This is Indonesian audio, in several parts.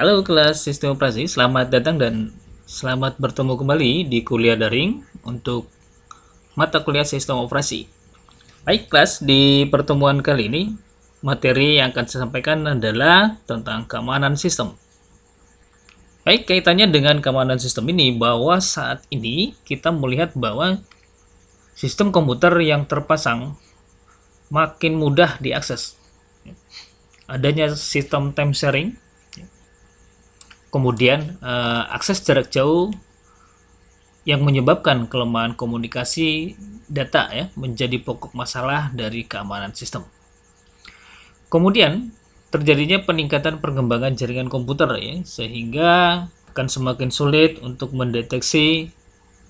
Halo kelas sistem operasi, selamat datang dan selamat bertemu kembali di kuliah daring untuk mata kuliah sistem operasi. Baik kelas, di pertemuan kali ini materi yang akan saya sampaikan adalah tentang keamanan sistem. Baik, kaitannya dengan keamanan sistem ini bahwa saat ini kita melihat bahwa sistem komputer yang terpasang makin mudah diakses. Adanya sistem time sharing Kemudian uh, akses jarak jauh yang menyebabkan kelemahan komunikasi data ya menjadi pokok masalah dari keamanan sistem. Kemudian terjadinya peningkatan perkembangan jaringan komputer ya sehingga akan semakin sulit untuk mendeteksi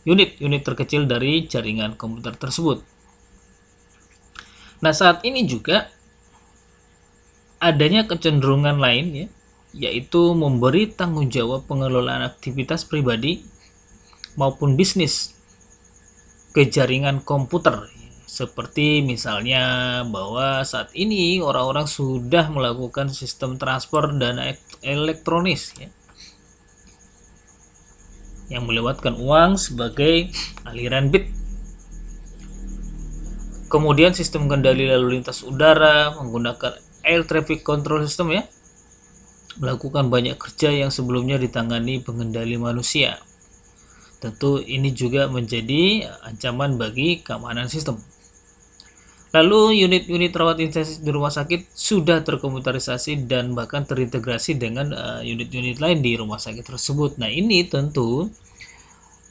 unit-unit terkecil dari jaringan komputer tersebut. Nah, saat ini juga adanya kecenderungan lain ya yaitu memberi tanggung jawab pengelolaan aktivitas pribadi maupun bisnis ke jaringan komputer seperti misalnya bahwa saat ini orang-orang sudah melakukan sistem transfer dana elektronis ya, yang melewatkan uang sebagai aliran bit kemudian sistem kendali lalu lintas udara menggunakan air traffic control system ya melakukan banyak kerja yang sebelumnya ditangani pengendali manusia. Tentu ini juga menjadi ancaman bagi keamanan sistem. Lalu unit-unit rawat intensif di rumah sakit sudah terkomputerisasi dan bahkan terintegrasi dengan eh, unit-unit uh, lain di rumah sakit tersebut. Nah ini tentu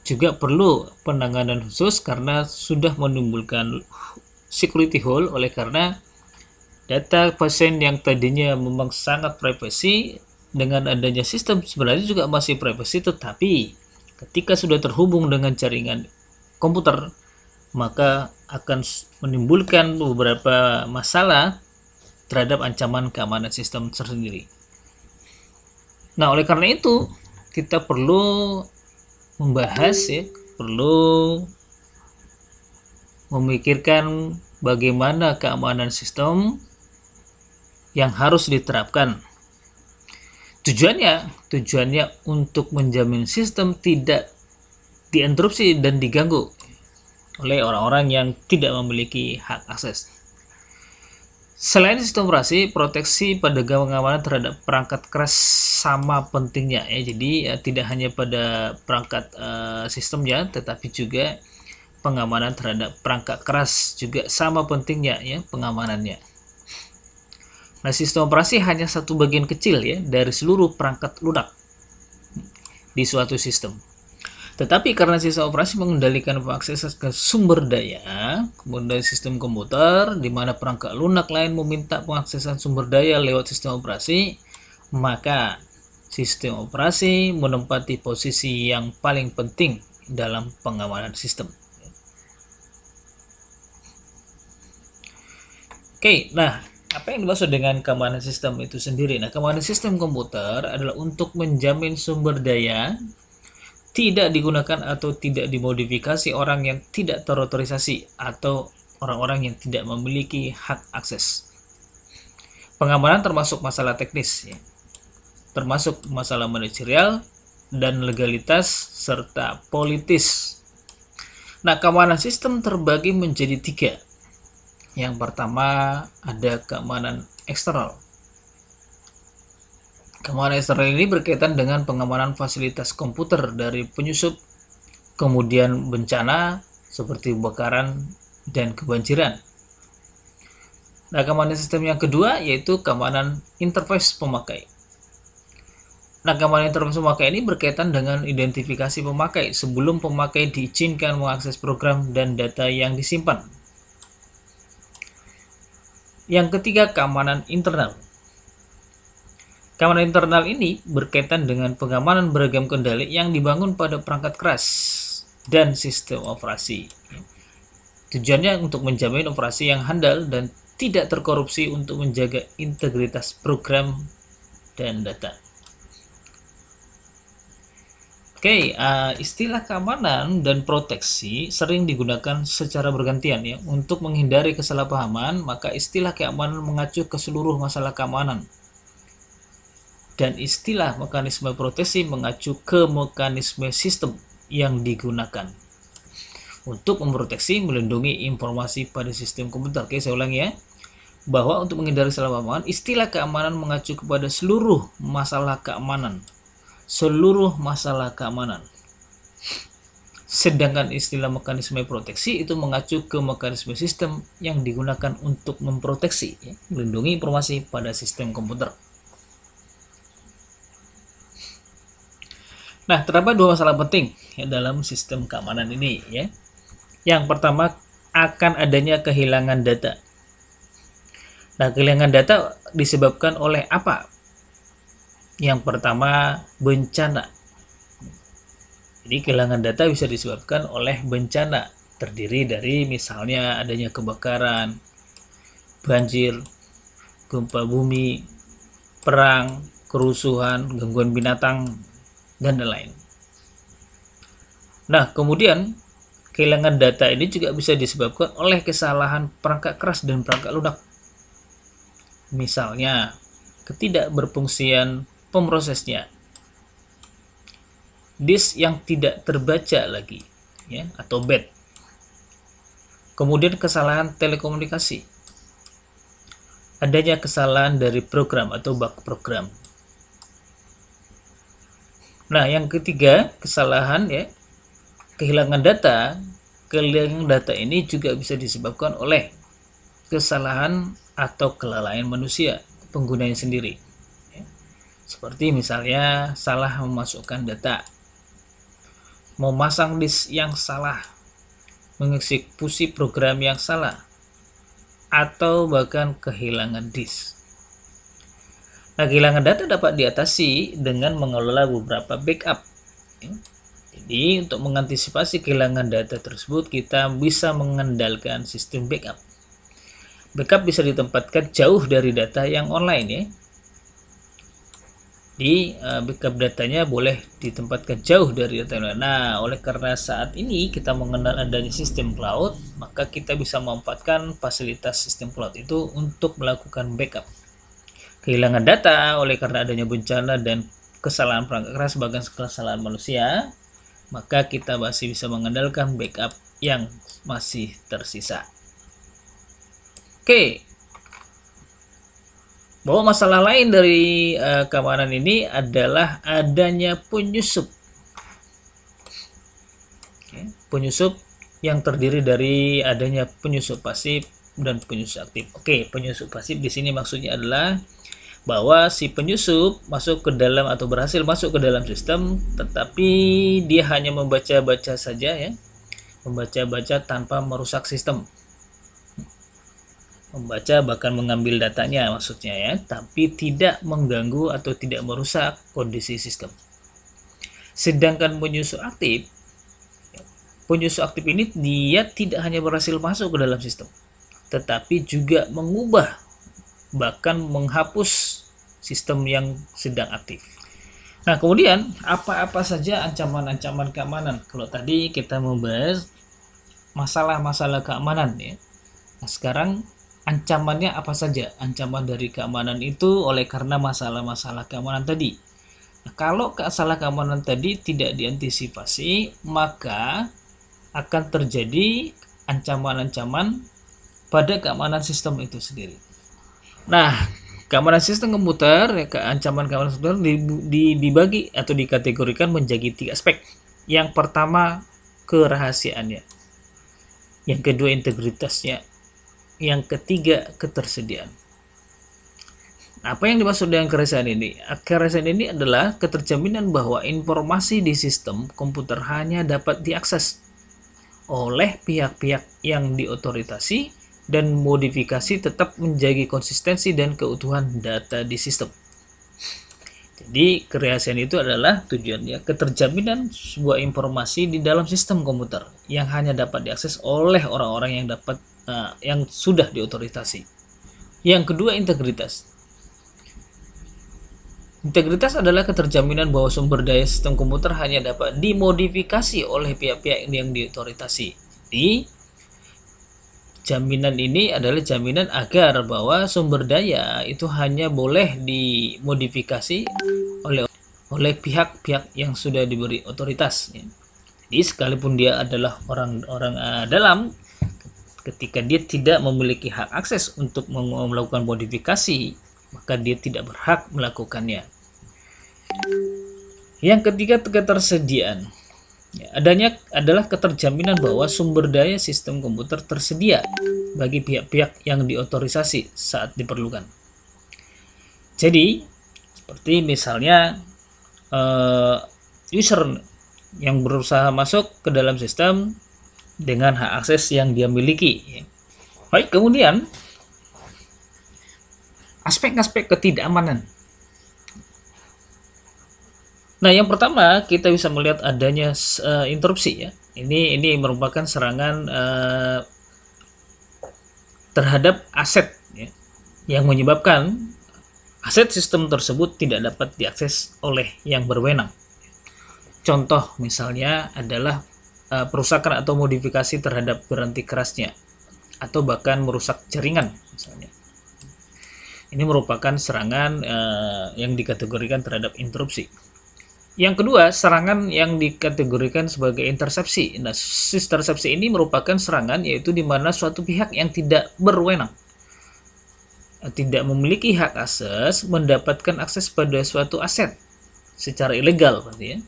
juga perlu penanganan khusus karena sudah menimbulkan security hole oleh karena Data pasien yang tadinya memang sangat privasi dengan adanya sistem sebenarnya juga masih privasi tetapi ketika sudah terhubung dengan jaringan komputer maka akan menimbulkan beberapa masalah terhadap ancaman keamanan sistem tersendiri. Nah, oleh karena itu kita perlu membahas ya, perlu memikirkan bagaimana keamanan sistem yang harus diterapkan. Tujuannya, tujuannya untuk menjamin sistem tidak diinterupsi dan diganggu oleh orang-orang yang tidak memiliki hak akses. Selain sistem operasi, proteksi pada pengamanan terhadap perangkat keras sama pentingnya ya. Jadi ya, tidak hanya pada perangkat uh, ya tetapi juga pengamanan terhadap perangkat keras juga sama pentingnya ya pengamanannya. Nah, sistem operasi hanya satu bagian kecil ya dari seluruh perangkat lunak di suatu sistem. Tetapi karena sistem operasi mengendalikan akses ke sumber daya, kemudian sistem komputer, di mana perangkat lunak lain meminta pengaksesan sumber daya lewat sistem operasi, maka sistem operasi menempati posisi yang paling penting dalam pengamanan sistem. Oke, nah apa yang dimaksud dengan keamanan sistem itu sendiri? Nah, keamanan sistem komputer adalah untuk menjamin sumber daya tidak digunakan atau tidak dimodifikasi orang yang tidak terotorisasi atau orang-orang yang tidak memiliki hak akses. Pengamanan termasuk masalah teknis, ya. termasuk masalah manajerial dan legalitas serta politis. Nah, keamanan sistem terbagi menjadi tiga, yang pertama ada keamanan eksternal. Keamanan eksternal ini berkaitan dengan pengamanan fasilitas komputer dari penyusup, kemudian bencana seperti kebakaran dan kebanjiran. Nah, keamanan sistem yang kedua yaitu keamanan interface pemakai. Nah, keamanan interface pemakai ini berkaitan dengan identifikasi pemakai sebelum pemakai diizinkan mengakses program dan data yang disimpan. Yang ketiga, keamanan internal. Keamanan internal ini berkaitan dengan pengamanan beragam kendali yang dibangun pada perangkat keras dan sistem operasi. Tujuannya untuk menjamin operasi yang handal dan tidak terkorupsi untuk menjaga integritas program dan data. Oke, okay, uh, eh, istilah keamanan dan proteksi sering digunakan secara bergantian ya. Untuk menghindari kesalahpahaman, maka istilah keamanan mengacu ke seluruh masalah keamanan. Dan istilah mekanisme proteksi mengacu ke mekanisme sistem yang digunakan untuk memproteksi melindungi informasi pada sistem komputer. Oke, okay, saya ulangi ya. Bahwa untuk menghindari kesalahpahaman, istilah keamanan mengacu kepada seluruh masalah keamanan seluruh masalah keamanan. Sedangkan istilah mekanisme proteksi itu mengacu ke mekanisme sistem yang digunakan untuk memproteksi, ya, melindungi informasi pada sistem komputer. Nah, terdapat dua masalah penting ya, dalam sistem keamanan ini. Ya. Yang pertama, akan adanya kehilangan data. Nah, kehilangan data disebabkan oleh apa? Yang pertama, bencana. Jadi kehilangan data bisa disebabkan oleh bencana, terdiri dari misalnya adanya kebakaran, banjir, gempa bumi, perang, kerusuhan, gangguan binatang, dan lain-lain. Nah, kemudian kehilangan data ini juga bisa disebabkan oleh kesalahan perangkat keras dan perangkat lunak. Misalnya, ketidakberfungsian pemprosesnya. Disk yang tidak terbaca lagi ya atau bad. Kemudian kesalahan telekomunikasi. Adanya kesalahan dari program atau bug program. Nah, yang ketiga, kesalahan ya kehilangan data. Kehilangan data ini juga bisa disebabkan oleh kesalahan atau kelalaian manusia penggunanya sendiri. Seperti misalnya salah memasukkan data, memasang disk yang salah, mengeksekusi program yang salah, atau bahkan kehilangan disk. Nah, kehilangan data dapat diatasi dengan mengelola beberapa backup. Ya. Jadi, untuk mengantisipasi kehilangan data tersebut, kita bisa mengendalikan sistem backup. Backup bisa ditempatkan jauh dari data yang online ya, di uh, backup datanya boleh ditempatkan jauh dari data lain. Nah, oleh karena saat ini kita mengenal adanya sistem cloud, maka kita bisa memanfaatkan fasilitas sistem cloud itu untuk melakukan backup. Kehilangan data oleh karena adanya bencana dan kesalahan perangkat keras bahkan kesalahan manusia, maka kita masih bisa mengandalkan backup yang masih tersisa. Oke, okay bahwa masalah lain dari uh, keamanan ini adalah adanya penyusup okay. penyusup yang terdiri dari adanya penyusup pasif dan penyusup aktif oke okay, penyusup pasif di sini maksudnya adalah bahwa si penyusup masuk ke dalam atau berhasil masuk ke dalam sistem tetapi dia hanya membaca-baca saja ya membaca-baca tanpa merusak sistem membaca bahkan mengambil datanya maksudnya ya, tapi tidak mengganggu atau tidak merusak kondisi sistem. Sedangkan penyusup aktif, penyusup aktif ini dia tidak hanya berhasil masuk ke dalam sistem, tetapi juga mengubah bahkan menghapus sistem yang sedang aktif. Nah, kemudian apa-apa saja ancaman-ancaman keamanan? Kalau tadi kita membahas masalah-masalah keamanan ya. Nah, sekarang ancamannya apa saja ancaman dari keamanan itu oleh karena masalah-masalah keamanan tadi nah, kalau masalah keamanan tadi tidak diantisipasi maka akan terjadi ancaman-ancaman pada keamanan sistem itu sendiri nah keamanan sistem komputer ya, ancaman keamanan di, dibagi atau dikategorikan menjadi tiga aspek yang pertama kerahasiaannya yang kedua integritasnya yang ketiga, ketersediaan. Apa yang dimaksud dengan keresahan ini? Keresahan ini adalah keterjaminan bahwa informasi di sistem komputer hanya dapat diakses oleh pihak-pihak yang diotoritasi dan modifikasi tetap menjaga konsistensi dan keutuhan data di sistem. Jadi, keresahan itu adalah tujuannya keterjaminan sebuah informasi di dalam sistem komputer yang hanya dapat diakses oleh orang-orang yang dapat Eh, yang sudah diotoritasi. Yang kedua integritas. Integritas adalah keterjaminan bahwa sumber daya sistem komputer hanya dapat dimodifikasi oleh pihak-pihak yang diotoritasi. Di jaminan ini adalah jaminan agar bahwa sumber daya itu hanya boleh dimodifikasi oleh oleh pihak-pihak yang sudah diberi otoritas. Jadi sekalipun dia adalah orang-orang uh, eh, dalam, Ketika dia tidak memiliki hak akses untuk melakukan modifikasi, maka dia tidak berhak melakukannya. Yang ketiga, ketersediaan. Ya, adanya adalah keterjaminan bahwa sumber daya sistem komputer tersedia bagi pihak-pihak yang diotorisasi saat diperlukan. Jadi, seperti misalnya uh, user yang berusaha masuk ke dalam sistem dengan hak akses yang dia miliki. Baik, kemudian aspek-aspek ketidakamanan. Nah, yang pertama kita bisa melihat adanya uh, interupsi ya. Ini ini merupakan serangan uh, terhadap aset ya, yang menyebabkan aset sistem tersebut tidak dapat diakses oleh yang berwenang. Contoh misalnya adalah uh, eh, perusakan atau modifikasi terhadap berhenti kerasnya atau bahkan merusak jaringan misalnya. Ini merupakan serangan uh, yang dikategorikan terhadap interupsi. Yang kedua, serangan yang dikategorikan sebagai intersepsi. Nah, intersepsi ini merupakan serangan yaitu di mana suatu pihak yang tidak berwenang eh, tidak memiliki hak akses mendapatkan akses pada suatu aset secara ilegal berarti ya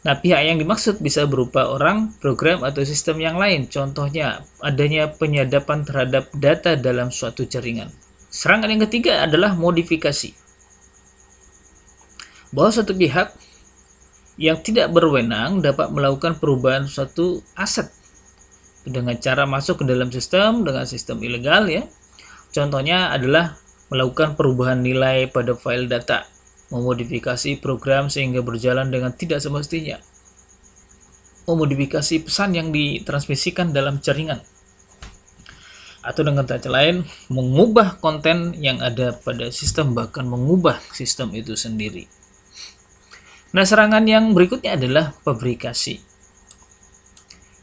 Nah, pihak ya, yang dimaksud bisa berupa orang, program, atau sistem yang lain. Contohnya, adanya penyadapan terhadap data dalam suatu jaringan. Serangan yang ketiga adalah modifikasi. Bahwa suatu pihak yang tidak berwenang dapat melakukan perubahan suatu aset dengan cara masuk ke dalam sistem dengan sistem ilegal ya. Contohnya adalah melakukan perubahan nilai pada file data memodifikasi program sehingga berjalan dengan tidak semestinya, memodifikasi pesan yang ditransmisikan dalam jaringan, atau dengan kata lain, mengubah konten yang ada pada sistem, bahkan mengubah sistem itu sendiri. Nah, serangan yang berikutnya adalah pabrikasi.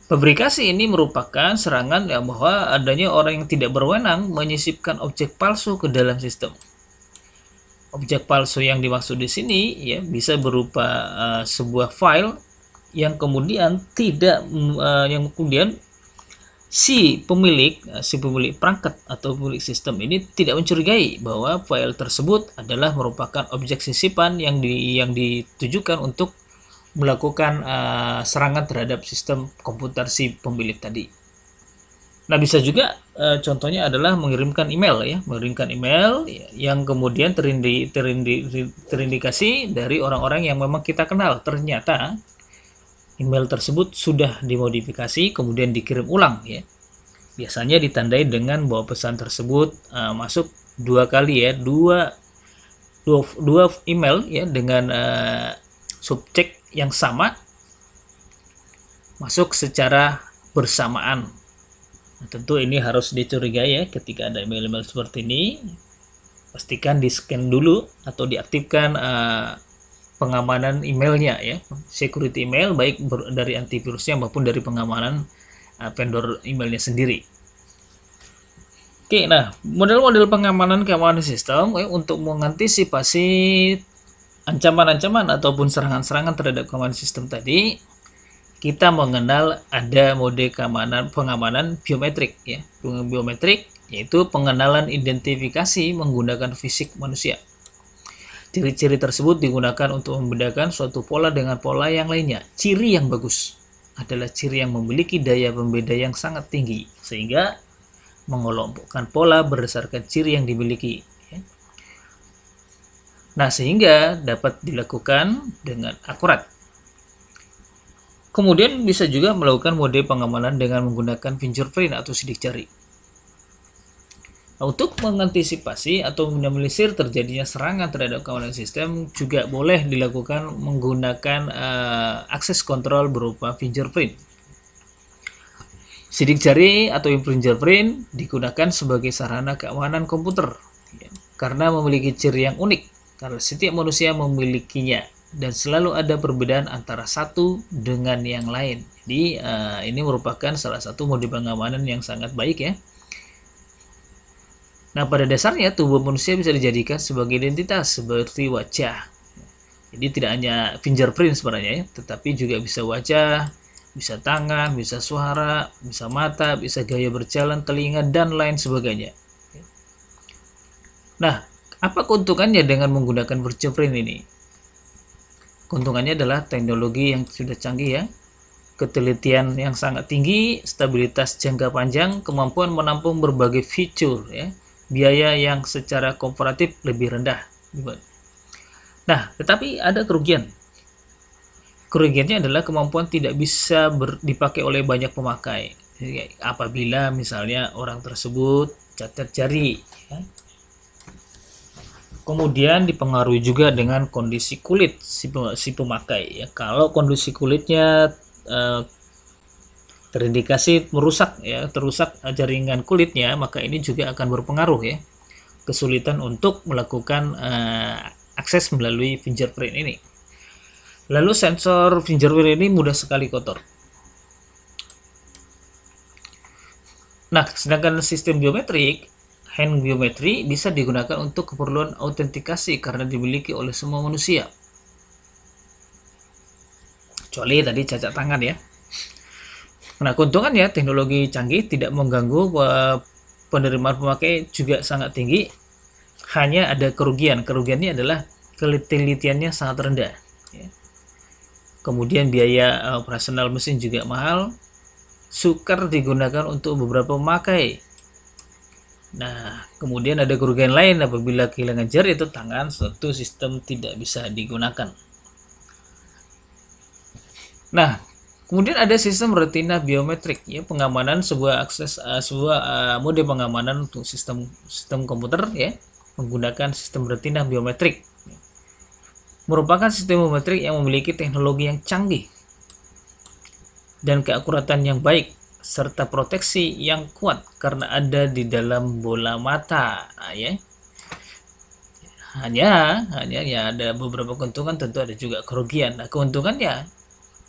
Pabrikasi ini merupakan serangan yang bahwa adanya orang yang tidak berwenang menyisipkan objek palsu ke dalam sistem objek palsu yang dimaksud di sini ya bisa berupa uh, sebuah file yang kemudian tidak uh, yang kemudian si pemilik uh, si pemilik perangkat atau pemilik sistem ini tidak mencurigai bahwa file tersebut adalah merupakan objek sisipan yang di yang ditujukan untuk melakukan uh, serangan terhadap sistem komputer si pemilik tadi. Nah bisa juga eh, contohnya adalah mengirimkan email ya, mengirimkan email yang kemudian terindi, terindi, terindikasi dari orang-orang yang memang kita kenal. Ternyata email tersebut sudah dimodifikasi kemudian dikirim ulang ya. Biasanya ditandai dengan bahwa pesan tersebut e, masuk dua kali ya, dua dua, dua email ya dengan e, subjek yang sama masuk secara bersamaan Nah, tentu ini harus dicurigai ya ketika ada email-email seperti ini. Pastikan di-scan dulu atau diaktifkan uh, pengamanan emailnya ya. Security email baik dari antivirusnya maupun dari pengamanan uh, vendor emailnya sendiri. Oke, nah model-model pengamanan keamanan sistem eh, untuk mengantisipasi ancaman-ancaman ataupun serangan-serangan terhadap keamanan sistem tadi kita mengenal ada mode keamanan pengamanan biometrik ya. Biometrik yaitu pengenalan identifikasi menggunakan fisik manusia. Ciri-ciri tersebut digunakan untuk membedakan suatu pola dengan pola yang lainnya. Ciri yang bagus adalah ciri yang memiliki daya pembeda yang sangat tinggi sehingga mengelompokkan pola berdasarkan ciri yang dimiliki. Ya. Nah, sehingga dapat dilakukan dengan akurat Kemudian bisa juga melakukan mode pengamanan dengan menggunakan fingerprint atau sidik jari. Nah, untuk mengantisipasi atau minimalisir terjadinya serangan terhadap keamanan sistem juga boleh dilakukan menggunakan uh, akses kontrol berupa fingerprint. Sidik jari atau fingerprint digunakan sebagai sarana keamanan komputer ya, karena memiliki ciri yang unik karena setiap manusia memilikinya dan selalu ada perbedaan antara satu dengan yang lain. Jadi uh, ini merupakan salah satu mode pengamanan yang sangat baik ya. Nah pada dasarnya tubuh manusia bisa dijadikan sebagai identitas seperti wajah. Jadi tidak hanya fingerprint sebenarnya ya, tetapi juga bisa wajah, bisa tangan, bisa suara, bisa mata, bisa gaya berjalan, telinga, dan lain sebagainya. Nah, apa keuntungannya dengan menggunakan fingerprint ini? Keuntungannya adalah teknologi yang sudah canggih ya, ketelitian yang sangat tinggi, stabilitas jangka panjang, kemampuan menampung berbagai fitur ya, biaya yang secara komparatif lebih rendah. Nah, tetapi ada kerugian. Kerugiannya adalah kemampuan tidak bisa ber, dipakai oleh banyak pemakai. Apabila misalnya orang tersebut cacat jari, ya, kemudian dipengaruhi juga dengan kondisi kulit si, pemakai ya kalau kondisi kulitnya eh, terindikasi merusak ya terusak eh, jaringan kulitnya maka ini juga akan berpengaruh ya kesulitan untuk melakukan eh, akses melalui fingerprint ini lalu sensor fingerprint ini mudah sekali kotor nah sedangkan sistem biometrik hand biometri bisa digunakan untuk keperluan autentikasi karena dimiliki oleh semua manusia. Kecuali tadi cacat tangan ya. Nah, keuntungan ya teknologi canggih tidak mengganggu penerimaan pemakai juga sangat tinggi. Hanya ada kerugian. Kerugiannya adalah kelitiannya sangat rendah. Ya. Kemudian biaya eh, operasional mesin juga mahal. Sukar digunakan untuk beberapa pemakai Nah, kemudian ada kerugian lain apabila kehilangan jari atau tangan suatu sistem tidak bisa digunakan. Nah, kemudian ada sistem retina biometrik ya pengamanan sebuah akses uh, sebuah uh, mode pengamanan untuk sistem sistem komputer ya menggunakan sistem retina biometrik. Merupakan sistem biometrik yang memiliki teknologi yang canggih dan keakuratan yang baik serta proteksi yang kuat karena ada di dalam bola mata nah, ya hanya hanya ya ada beberapa keuntungan tentu ada juga kerugian nah keuntungan ya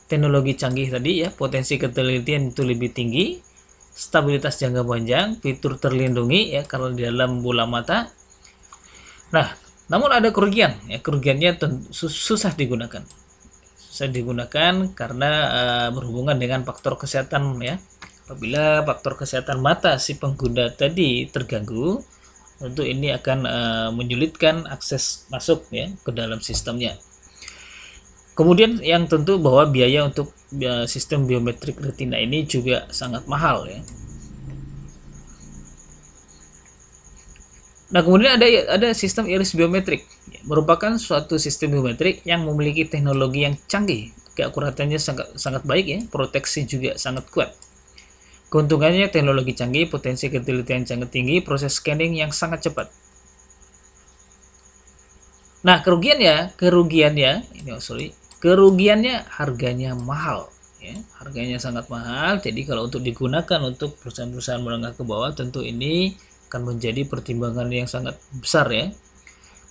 teknologi canggih tadi ya potensi ketelitian itu lebih tinggi stabilitas jangka panjang fitur terlindungi ya kalau di dalam bola mata nah namun ada kerugian ya kerugiannya susah digunakan susah digunakan karena uh, berhubungan dengan faktor kesehatan ya Apabila faktor kesehatan mata si pengguna tadi terganggu, tentu ini akan e, menyulitkan akses masuk ya ke dalam sistemnya. Kemudian yang tentu bahwa biaya untuk e, sistem biometrik retina ini juga sangat mahal ya. Nah, kemudian ada ada sistem iris biometrik. Merupakan suatu sistem biometrik yang memiliki teknologi yang canggih. Keakuratannya sangat sangat baik ya, proteksi juga sangat kuat. Keuntungannya teknologi canggih, potensi ketelitian sangat tinggi, proses scanning yang sangat cepat. Nah, kerugian ya, kerugian ya, ini oh sorry, kerugiannya harganya mahal. Ya, harganya sangat mahal, jadi kalau untuk digunakan untuk perusahaan-perusahaan menengah ke bawah tentu ini akan menjadi pertimbangan yang sangat besar ya.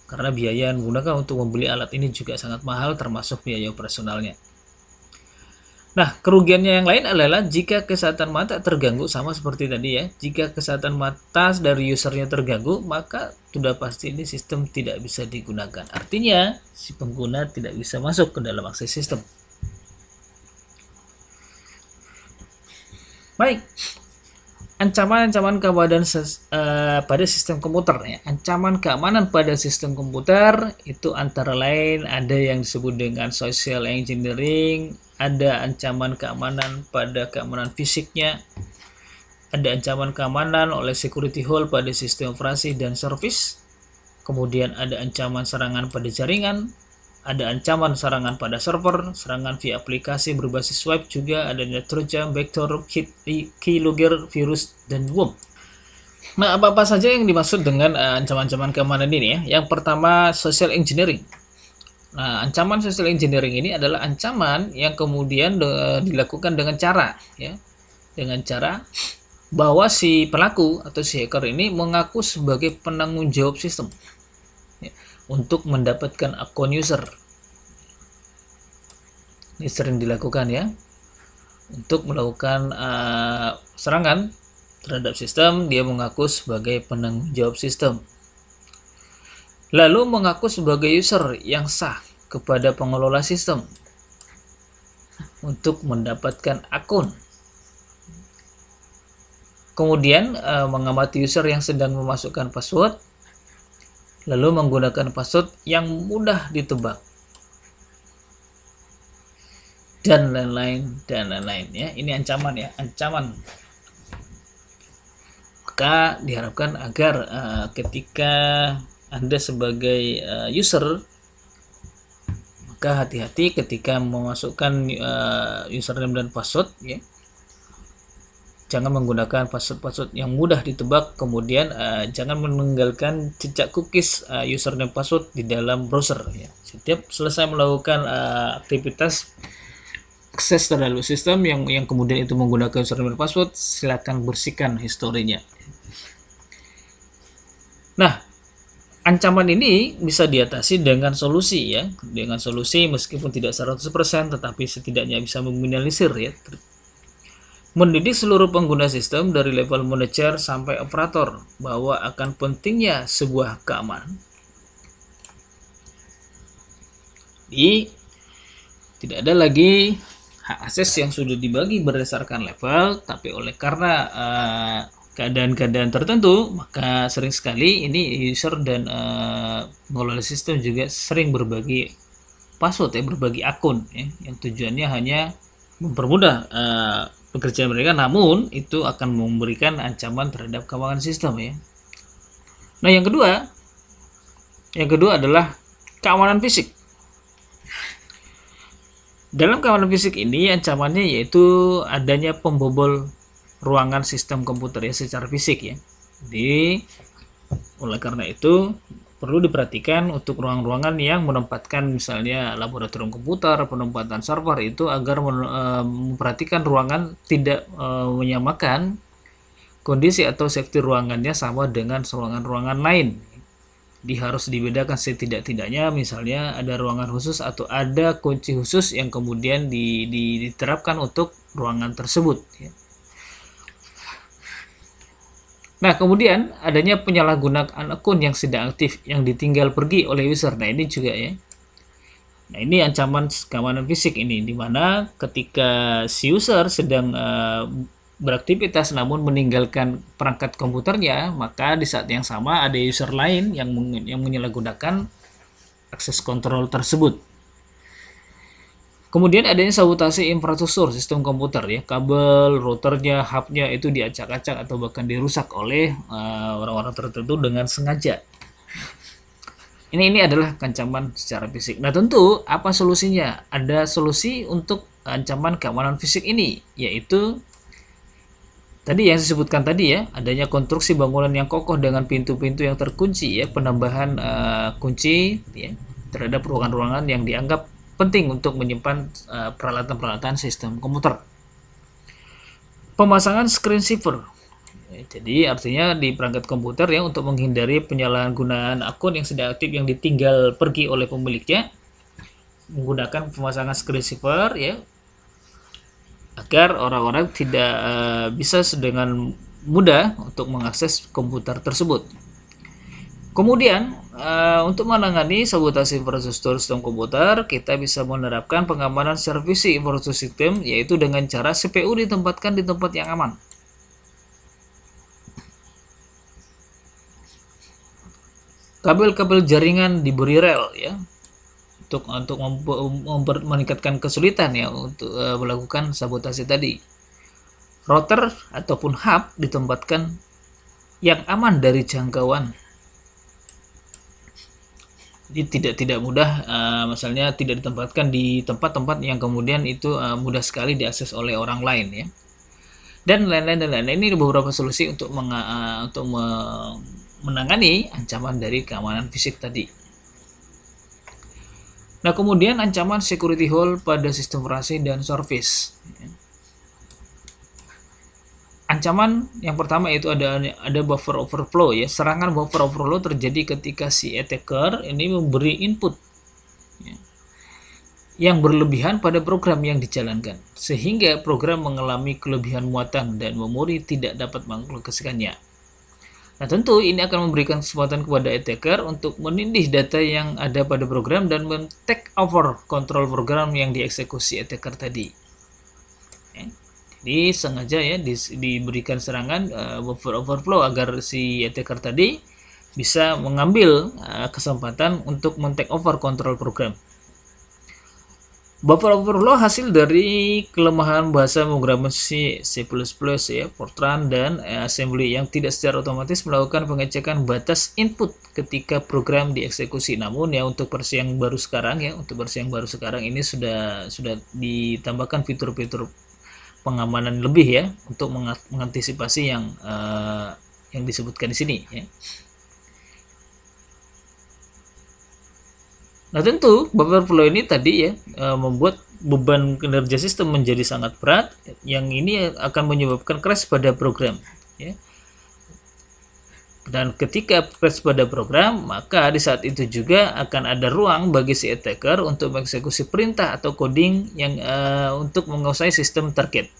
Karena biaya yang digunakan untuk membeli alat ini juga sangat mahal termasuk biaya operasionalnya. Nah, kerugiannya yang lain adalah jika kesehatan mata terganggu sama seperti tadi ya. Jika kesehatan mata dari usernya terganggu, maka sudah pasti ini sistem tidak bisa digunakan. Artinya, si pengguna tidak bisa masuk ke dalam akses sistem. Baik. Ancaman-ancaman keamanan uh, pada sistem komputer ya. Ancaman keamanan pada sistem komputer itu antara lain ada yang disebut dengan social engineering, ada ancaman keamanan pada keamanan fisiknya, ada ancaman keamanan oleh security hole pada sistem operasi dan service, kemudian ada ancaman serangan pada jaringan, ada ancaman serangan pada server, serangan via aplikasi berbasis web juga ada Trojan, Vector, Keylogger, Virus, dan Worm. Nah, apa-apa saja yang dimaksud dengan eh, ancaman-ancaman keamanan ini ya? Yang pertama, social engineering Nah, ancaman social engineering ini adalah ancaman yang kemudian de dilakukan dengan cara, ya, dengan cara bahwa si pelaku atau si hacker ini mengaku sebagai penanggung jawab sistem ya, untuk mendapatkan akun user. Ini sering dilakukan ya, untuk melakukan uh, serangan terhadap sistem, dia mengaku sebagai penanggung jawab sistem. Lalu mengaku sebagai user yang sah kepada pengelola sistem untuk mendapatkan akun. Kemudian eh, mengamati user yang sedang memasukkan password, lalu menggunakan password yang mudah ditebak dan lain-lain dan lain-lain ya. Ini ancaman ya, ancaman. Maka diharapkan agar uh, ketika anda sebagai uh, user maka hati-hati ketika memasukkan uh, username dan password ya jangan menggunakan password-password yang mudah ditebak kemudian uh, jangan meninggalkan jejak cookies uh, username password di dalam browser ya. setiap selesai melakukan uh, aktivitas akses terhadap sistem yang yang kemudian itu menggunakan username dan password silakan bersihkan historinya nah ancaman ini bisa diatasi dengan solusi ya dengan solusi meskipun tidak 100% tetapi setidaknya bisa meminimalisir ya mendidik seluruh pengguna sistem dari level manager sampai operator bahwa akan pentingnya sebuah keamanan di tidak ada lagi hak akses yang sudah dibagi berdasarkan level tapi oleh karena uh, keadaan-keadaan tertentu, maka sering sekali ini user dan uh, pengelola sistem juga sering berbagi password ya, berbagi akun ya, yang tujuannya hanya mempermudah uh, pekerjaan mereka, namun itu akan memberikan ancaman terhadap keamanan sistem ya. Nah yang kedua, yang kedua adalah keamanan fisik. Dalam keamanan fisik ini ancamannya yaitu adanya pembobol ruangan sistem komputer ya secara fisik ya. Jadi oleh karena itu perlu diperhatikan untuk ruang-ruangan yang menempatkan misalnya laboratorium komputer, penempatan server itu agar e, memperhatikan ruangan tidak e, menyamakan kondisi atau safety ruangannya sama dengan ruangan-ruangan lain. Di harus dibedakan setidak-tidaknya misalnya ada ruangan khusus atau ada kunci khusus yang kemudian diterapkan untuk ruangan tersebut. Ya. Nah, kemudian adanya penyalahgunaan akun yang sedang aktif yang ditinggal pergi oleh user. Nah, ini juga ya. Nah, ini ancaman keamanan fisik ini di mana ketika si user sedang uh, beraktivitas namun meninggalkan perangkat komputernya, maka di saat yang sama ada user lain yang yang menyalahgunakan akses kontrol tersebut. Kemudian adanya sabotase infrastruktur sistem komputer ya, kabel, routernya, hubnya itu diacak-acak atau bahkan dirusak oleh eh, orang-orang uh, tertentu dengan sengaja. Ini ini adalah ancaman secara fisik. Nah tentu apa solusinya? Ada solusi untuk ancaman keamanan fisik ini, yaitu tadi yang saya sebutkan tadi ya adanya konstruksi bangunan yang kokoh dengan pintu-pintu yang terkunci ya penambahan uh, kunci ya, terhadap ruangan-ruangan yang dianggap penting untuk menyimpan eh, peralatan-peralatan sistem komputer. Pemasangan screen saver. Jadi artinya di perangkat komputer ya untuk menghindari penyalahgunaan akun yang sedang aktif yang ditinggal pergi oleh pemiliknya menggunakan pemasangan screen saver ya agar orang-orang tidak uh, bisa dengan mudah untuk mengakses komputer tersebut. Kemudian Eh, untuk menangani sabotase infrastruktur sistem komputer, kita bisa menerapkan pengamanan servisi infrastruktur sistem, yaitu dengan cara CPU ditempatkan di tempat yang aman. Kabel-kabel jaringan diberi rel ya, untuk untuk meningkatkan kesulitan ya untuk uh, melakukan sabotase tadi. Router ataupun hub ditempatkan yang aman dari jangkauan jadi tidak tidak mudah, uh, eh, misalnya tidak ditempatkan di tempat-tempat yang kemudian itu uh, mudah sekali diakses oleh orang lain ya. Dan lain-lain dan lain-lain ini beberapa solusi untuk meng, uh, eh, untuk me menangani ancaman dari keamanan fisik tadi. Nah kemudian ancaman security hole pada sistem operasi dan service ancaman yang pertama itu ada ada buffer overflow ya serangan buffer overflow terjadi ketika si attacker ini memberi input ya, yang berlebihan pada program yang dijalankan sehingga program mengalami kelebihan muatan dan memori tidak dapat mengalokasikannya nah tentu ini akan memberikan kesempatan kepada attacker untuk menindih data yang ada pada program dan men-take over kontrol program yang dieksekusi attacker tadi disengaja ya di, diberikan serangan uh, eh, buffer overflow agar si attacker tadi bisa mengambil uh, kesempatan untuk men-take over control program. Buffer overflow hasil dari kelemahan bahasa pemrograman C, C++, ya, Fortran dan eh, assembly yang tidak secara otomatis melakukan pengecekan batas input ketika program dieksekusi. Namun ya untuk versi yang baru sekarang ya, untuk versi yang baru sekarang ini sudah sudah ditambahkan fitur-fitur pengamanan lebih ya untuk mengantisipasi yang uh, yang disebutkan di sini ya. Nah tentu buffer flow ini tadi ya eh, membuat beban kinerja sistem menjadi sangat berat yang ini akan menyebabkan crash pada program ya. Dan ketika press pada program, maka di saat itu juga akan ada ruang bagi si attacker untuk mengeksekusi perintah atau coding yang uh, untuk menguasai sistem target.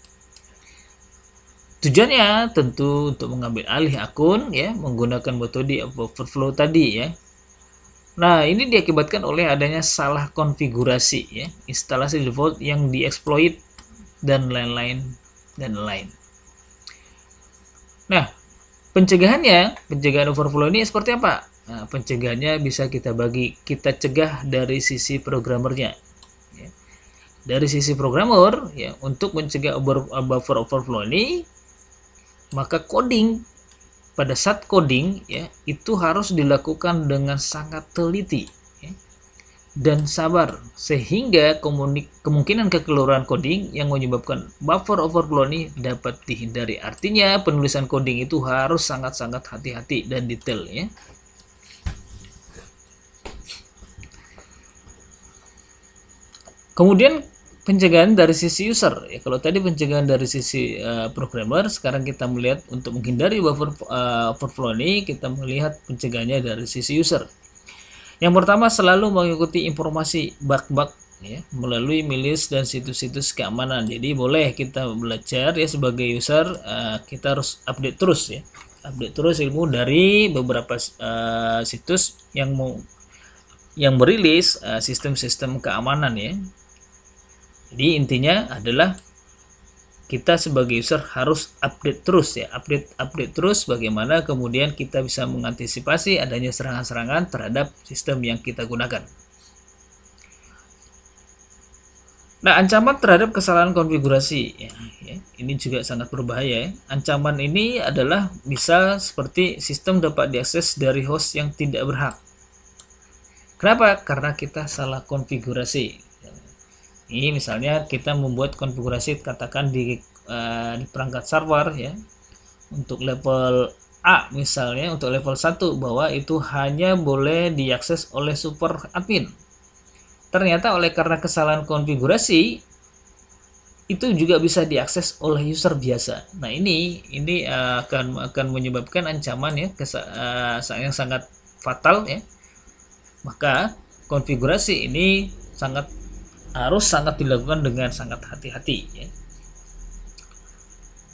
Tujuannya tentu untuk mengambil alih akun ya menggunakan metode overflow tadi ya. Nah, ini diakibatkan oleh adanya salah konfigurasi ya, instalasi default yang dieksploit dan lain-lain dan lain. Nah, Pencegahannya, pencegahan overflow ini seperti apa? Nah, pencegahannya bisa kita bagi, kita cegah dari sisi programmernya. Ya. Dari sisi programmer, ya, untuk mencegah buffer overflow ini, maka coding pada saat coding ya itu harus dilakukan dengan sangat teliti dan sabar sehingga kemungkinan kekeluaran coding yang menyebabkan buffer overflow ini dapat dihindari. Artinya penulisan coding itu harus sangat-sangat hati-hati dan detail ya. Kemudian pencegahan dari sisi user ya kalau tadi pencegahan dari sisi uh, programmer sekarang kita melihat untuk menghindari buffer uh, overflow ini kita melihat pencegahannya dari sisi user yang pertama selalu mengikuti informasi bak-bak ya melalui milis dan situs-situs keamanan. Jadi boleh kita belajar ya sebagai user uh, kita harus update terus ya. Update terus ilmu dari beberapa uh, situs yang mau yang merilis uh, eh, sistem -sistem keamanan ya. Jadi intinya adalah kita sebagai user harus update terus ya, update update terus bagaimana kemudian kita bisa mengantisipasi adanya serangan-serangan terhadap sistem yang kita gunakan. Nah, ancaman terhadap kesalahan konfigurasi ya, ya, ini juga sangat berbahaya. Ya. Ancaman ini adalah bisa seperti sistem dapat diakses dari host yang tidak berhak. Kenapa? Karena kita salah konfigurasi ini misalnya kita membuat konfigurasi katakan di, uh, di perangkat server ya untuk level A misalnya untuk level 1 bahwa itu hanya boleh diakses oleh super admin ternyata oleh karena kesalahan konfigurasi itu juga bisa diakses oleh user biasa. Nah ini ini eh, akan akan menyebabkan ancaman ya kesa, uh, yang sangat fatal ya. Maka konfigurasi ini sangat harus sangat dilakukan dengan sangat hati-hati ya.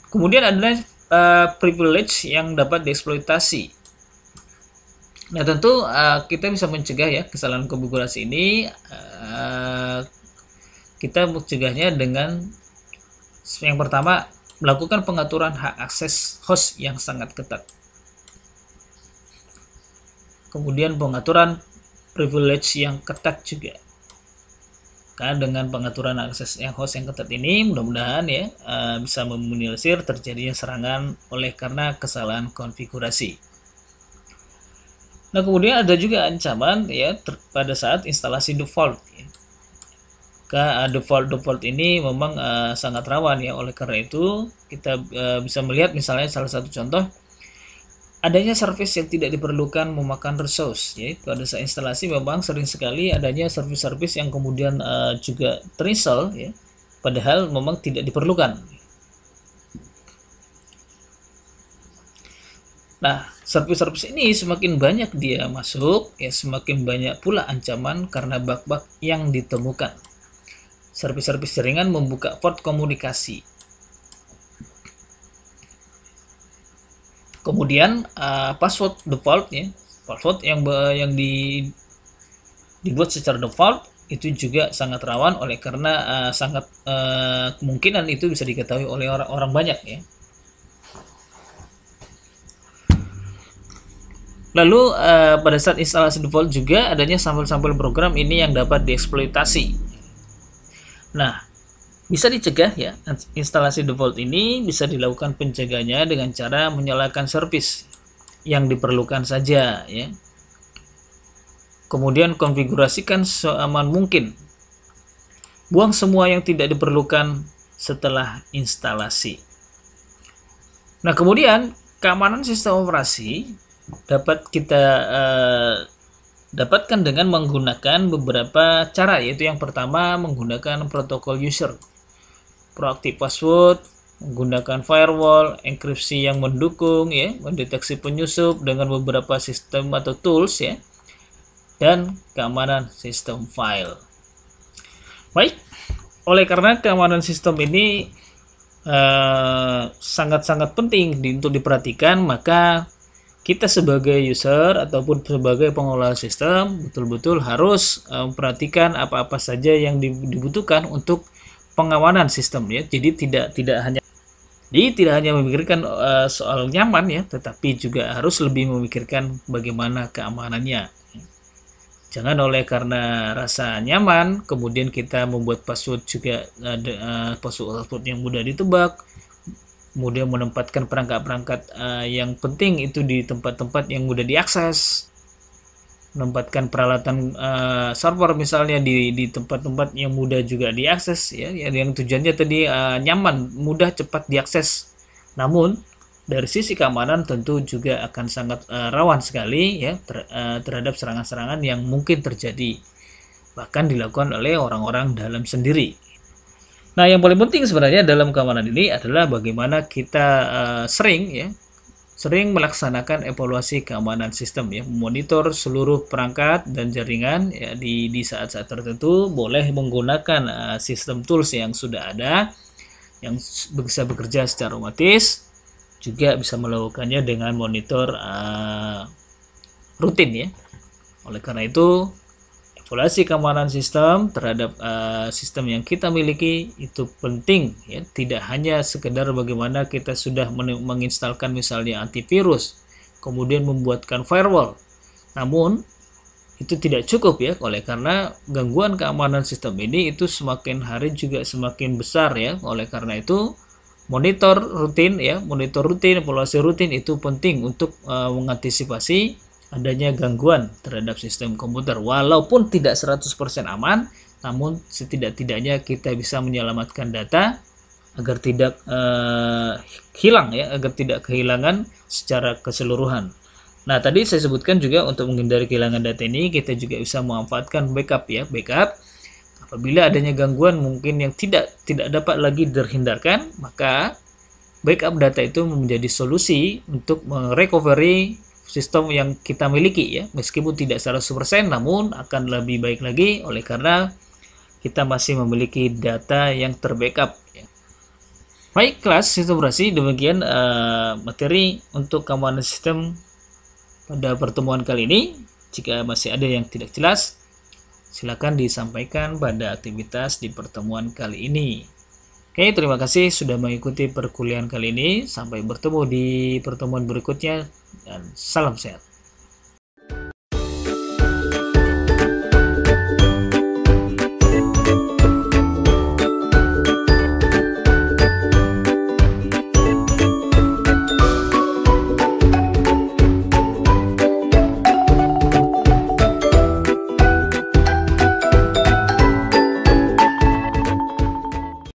Kemudian ada uh, eh, privilege yang dapat dieksploitasi. Nah, tentu uh, kita bisa mencegah ya kesalahan konfigurasi ini uh, kita mencegahnya dengan yang pertama melakukan pengaturan hak akses host yang sangat ketat. Kemudian pengaturan privilege yang ketat juga. Karena dengan pengaturan akses yang host yang ketat ini mudah-mudahan ya eh, bisa meminimalisir terjadinya serangan oleh karena kesalahan konfigurasi. Nah, kemudian ada juga ancaman ya pada saat instalasi default. Ya. default default ini memang eh, sangat rawan ya. Oleh karena itu kita bisa melihat misalnya salah satu contoh Adanya service yang tidak diperlukan memakan resource, yaitu saat instalasi memang sering sekali adanya service-service yang kemudian uh, juga terinstall, ya, padahal memang tidak diperlukan. Nah, service-service ini semakin banyak dia masuk, ya semakin banyak pula ancaman karena bug-bug yang ditemukan. Service-service jaringan membuka port komunikasi, kemudian uh, password ya, password yang yang di dibuat secara default itu juga sangat rawan oleh karena uh, sangat uh, kemungkinan itu bisa diketahui oleh orang-orang banyak ya. Lalu uh, pada saat instalasi default juga adanya sampel-sampel program ini yang dapat dieksploitasi. Nah, bisa dicegah ya, instalasi default ini bisa dilakukan pencegahnya dengan cara menyalakan service yang diperlukan saja ya. Kemudian konfigurasikan seaman mungkin. Buang semua yang tidak diperlukan setelah instalasi. Nah, kemudian keamanan sistem operasi dapat kita uh, dapatkan dengan menggunakan beberapa cara yaitu yang pertama menggunakan protokol user proaktif password, menggunakan firewall, enkripsi yang mendukung ya, mendeteksi penyusup dengan beberapa sistem atau tools ya, dan keamanan sistem file. Baik, oleh karena keamanan sistem ini eh, sangat-sangat eh, penting di, untuk diperhatikan, maka kita sebagai user ataupun sebagai pengelola sistem betul-betul harus eh, memperhatikan apa-apa saja yang dibutuhkan untuk pengawanan sistem ya. Jadi tidak tidak hanya jadi tidak hanya memikirkan uh, soal nyaman ya, tetapi juga harus lebih memikirkan bagaimana keamanannya. Jangan oleh karena rasa nyaman, kemudian kita membuat password juga ada eh, uh, eh, password password yang mudah ditebak, kemudian menempatkan perangkat-perangkat uh, yang penting itu di tempat-tempat yang mudah diakses menempatkan peralatan uh, server misalnya di di tempat-tempat yang mudah juga diakses ya, ya yang tujuannya tadi uh, nyaman mudah cepat diakses namun dari sisi keamanan tentu juga akan sangat uh, rawan sekali ya ter, uh, terhadap serangan-serangan yang mungkin terjadi bahkan dilakukan oleh orang-orang dalam sendiri Nah, yang paling penting sebenarnya dalam keamanan ini adalah bagaimana kita uh, sering ya sering melaksanakan evaluasi keamanan sistem ya memonitor seluruh perangkat dan jaringan ya di di saat-saat tertentu boleh menggunakan uh, sistem tools yang sudah ada yang bisa bekerja secara otomatis juga bisa melakukannya dengan monitor uh, rutin ya oleh karena itu Evaluasi keamanan sistem terhadap uh, sistem yang kita miliki itu penting ya, tidak hanya sekedar bagaimana kita sudah menginstalkan misalnya antivirus, kemudian membuatkan firewall. Namun itu tidak cukup ya, oleh karena gangguan keamanan sistem ini itu semakin hari juga semakin besar ya. Oleh karena itu monitor rutin ya, monitor rutin, evaluasi rutin itu penting untuk uh, mengantisipasi adanya gangguan terhadap sistem komputer. Walaupun tidak 100% aman, namun setidak-tidaknya kita bisa menyelamatkan data agar tidak eh, hilang ya, agar tidak kehilangan secara keseluruhan. Nah, tadi saya sebutkan juga untuk menghindari kehilangan data ini kita juga bisa memanfaatkan backup ya, backup. Apabila adanya gangguan mungkin yang tidak tidak dapat lagi terhindarkan, maka backup data itu menjadi solusi untuk merecovery sistem yang kita miliki ya meskipun tidak 100% namun akan lebih baik lagi oleh karena kita masih memiliki data yang terbackup ya. baik kelas sistem operasi demikian uh, materi untuk keamanan sistem pada pertemuan kali ini jika masih ada yang tidak jelas silakan disampaikan pada aktivitas di pertemuan kali ini Oke, terima kasih sudah mengikuti perkuliahan kali ini. Sampai bertemu di pertemuan berikutnya, dan salam sehat.